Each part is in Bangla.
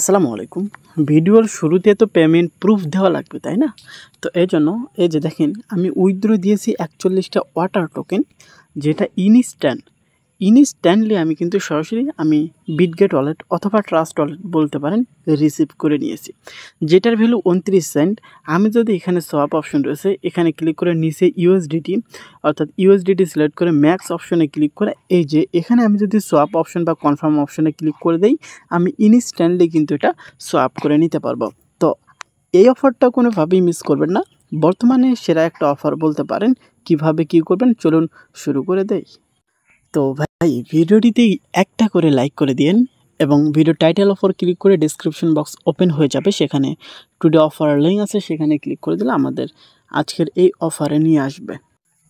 আসসালামু আলাইকুম ভিডিওর শুরুতে তো পেমেন্ট প্রুফ দেওয়া লাগবে তাই না তো এই জন্য এই যে দেখেন আমি উইথড্র দিয়েছি একচল্লিশটা ওয়াটার টোকেন যেটা ইনস্ট্যান্ট ইনস্ট্যান্টলি আমি কিন্তু সরাসরি আমি বিটগেট ওয়ালেট অথবা ট্রাস্ট ওয়ালেট বলতে পারেন রিসিভ করে নিয়েছি যেটার ভ্যালু উনত্রিশ সেন্ট আমি যদি এখানে সোয়াপ অপশন রয়েছে এখানে ক্লিক করে নিচে ইউএসডিটি অর্থাৎ ইউএসডিটি সিলেক্ট করে ম্যাক্স অপশনে ক্লিক করে এই যে এখানে আমি যদি সোয়াপ অপশন বা কনফার্ম অপশনে ক্লিক করে দেই আমি ইনস্ট্যান্টলি কিন্তু এটা সোয়াপ করে নিতে পারবো তো এই অফারটা কোনোভাবেই মিস করবেন না বর্তমানে সেরা একটা অফার বলতে পারেন কিভাবে কি করবেন চলুন শুরু করে দেই তো ভাই ভিডিওটিতে একটা করে লাইক করে দিন এবং ভিডিও টাইটেল অফার ক্লিক করে ডিসক্রিপশন বক্স ওপেন হয়ে যাবে সেখানে টুডে অফার লিঙ্ক আছে সেখানে ক্লিক করে দিলে আমাদের আজকের এই অফারে নিয়ে আসবে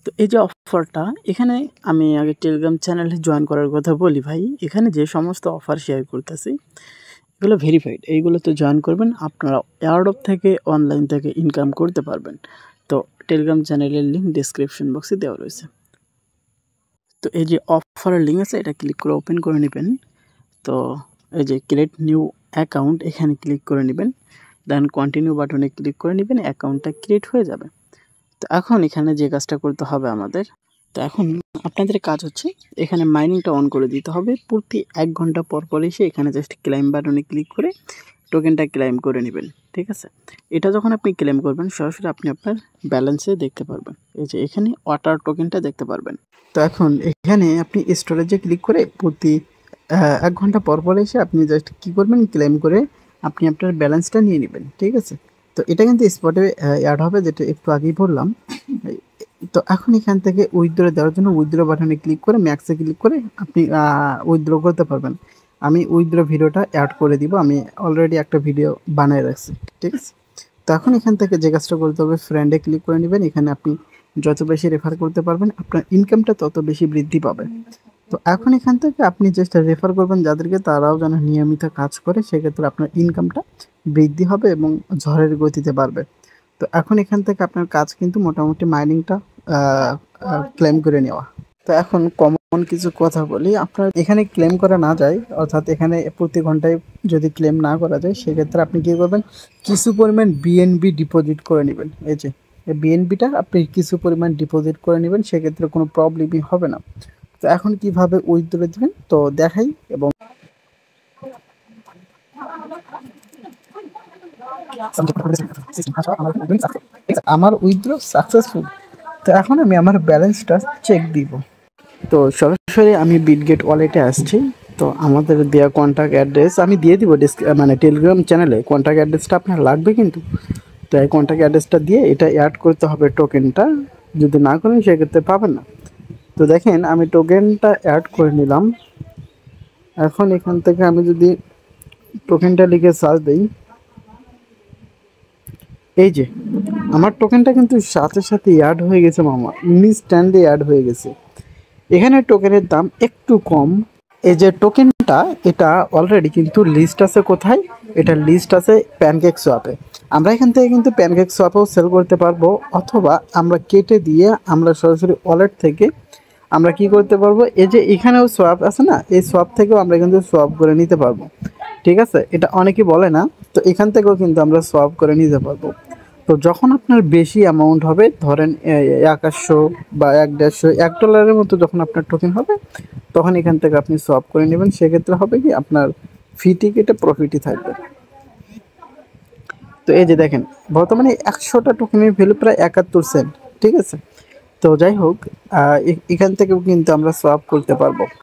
তো এই যে অফারটা এখানে আমি আগে টেলিগ্রাম চ্যানেলে জয়েন করার কথা বলি ভাই এখানে যে সমস্ত অফার শেয়ার করতেছি এগুলো ভেরিফাইড এইগুলো তো জয়েন করবেন আপনারা এয়ারডপ থেকে অনলাইন থেকে ইনকাম করতে পারবেন তো টেলিগ্রাম চ্যানেলের লিঙ্ক ডিসক্রিপশন বক্সে দেওয়া রয়েছে তো এই যে অফারের লিঙ্ক আছে এটা ক্লিক করে ওপেন করে নেবেন তো এই যে ক্রিয়েট নিউ অ্যাকাউন্ট এখানে ক্লিক করে নেবেন দেন কন্টিনিউ বাটনে ক্লিক করে নেবেন অ্যাকাউন্টটা ক্রিয়েট হয়ে যাবে তো এখন এখানে যে কাজটা করতে হবে আমাদের তো এখন আপনাদের কাজ হচ্ছে এখানে মাইনিংটা অন করে দিতে হবে প্রতি এক ঘন্টা পর পর এসে এখানে জাস্ট ক্লাইম বাটনে ক্লিক করে টোকেনটা ক্লেম করে নেবেন ঠিক আছে এটা যখন আপনি ক্লেম করবেন সরাসরি আপনি আপনার ব্যালেন্সে দেখতে পারবেন এই যে এখানে ওয়াটার টোকেনটা দেখতে পারবেন তো এখন এখানে আপনি স্টোরেজে ক্লিক করে প্রতি এক ঘন্টা পর পর এসে আপনি জাস্ট কী করবেন ক্লেম করে আপনি আপনার ব্যালেন্সটা নিয়ে নেবেন ঠিক আছে তো এটা কিন্তু স্পটে অ্যাড হবে যেটা একটু আগেই বললাম তো এখন এখান থেকে উইথড্র দেওয়ার জন্য উইথড্র বাটনে ক্লিক করে ম্যাক্সে ক্লিক করে আপনি উইথড্র করতে পারবেন আমি উইথড্র ভিডিওটা অ্যাড করে দিব আমি অলরেডি একটা ভিডিও বানিয়ে রাখছি ঠিক আছে তো এখন এখান থেকে যে কাজটা করতে হবে ফ্রেন্ডে ক্লিক করে নেবেন এখানে আপনি যত বেশি রেফার করতে পারবেন আপনার ইনকামটা তত বেশি বৃদ্ধি পাবে তো এখন এখান থেকে আপনি চেষ্টা রেফার করবেন যাদেরকে তারাও যেন নিয়মিত কাজ করে সেক্ষেত্রে আপনার ইনকামটা বৃদ্ধি হবে এবং ঝড়ের গতিতে বাড়বে তো এখন এখান থেকে আপনার কাজ কিন্তু মোটামুটি মাইনিংটা ক্লেম করে নেওয়া তো এখন কমন কিছু কথা বলি আপনার এখানে ক্লেম করা না যায় অর্থাৎ এখানে প্রতি ঘন্টায় যদি ক্লেম না করা যায় সেক্ষেত্রে আপনি কী করবেন কিছু পরিমাণ বিএনবি ডিপোজিট করে নেবেন এই যে বিএনবিটা আপনি কিছু পরিমাণ ডিপোজিট করে নেবেন সেক্ষেত্রে কোনো প্রবলেমই হবে না তো এখন কিভাবে উইথড্র দেবেন তো দেখাই এবং আমার উইথড্র সাকসেসফুল তো এখন আমি আমার ব্যালেন্সটা চেক দিব তো সরাসরি আমি বিটগেট ওয়ালেটে আসছি তো আমাদের দেওয়া কন্ট্যাক্ট অ্যাড্রেস আমি দিয়ে দিব মানে টেলিগ্রাম চ্যানেলে কন্ট্যাক্ট অ্যাড্রেসটা আপনার লাগবে কিন্তু তো এই কন্ট্যাক্ট অ্যাড্রেসটা দিয়ে এটা অ্যাড করতে হবে টোকেনটা যদি না করেন সেক্ষেত্রে পাবেন না তো দেখেন আমি টোকেনটা অ্যাড করে নিলাম এখন এখান থেকে আমি যদি টোকেনটা লিখে সার্চ দিই এই যে আমার টোকেনটা কিন্তু সাথে সাথে অ্যাড হয়ে গেছে মামা ইনস্ট্যান্ডে অ্যাড হয়ে গেছে এখানে টোকেনের দাম একটু কম এই যে টোকেনটা এটা অলরেডি কিন্তু লিস্ট আছে কোথায় এটা লিস্ট আছে প্যানকেক সোয়াপে আমরা এখান থেকে কিন্তু প্যানকেক সোয়াপেও সেল করতে পারবো অথবা আমরা কেটে দিয়ে আমরা সরাসরি ওয়ালেট থেকে আমরা কি করতে পারবো এই যে এখানেও সোয়াপ আছে না এই সোয়াপ থেকেও আমরা কিন্তু সোয়াপ করে নিতে পারবো ঠিক আছে এটা অনেকে বলে না তো এখান থেকেও কিন্তু আমরা সোয়াপ করে নিতে পারবো তো যখন আপনার বেশি অ্যামাউন্ট হবে ধরেন একশো বা এক দেড়শো এক ডলারের মতো যখন আপনার টোকেন হবে তখন এখান থেকে আপনি সোয়াপ করে নেবেন সেক্ষেত্রে হবে কি আপনার ফি টিকেটে প্রফিটই থাকবে তো এই যে দেখেন বর্তমানে একশোটা টোকেনের ভ্যালু প্রায় একাত্তর সেন্ট ঠিক আছে তো যাই হোক এখান থেকেও কিন্তু আমরা সোয়াপ করতে পারবো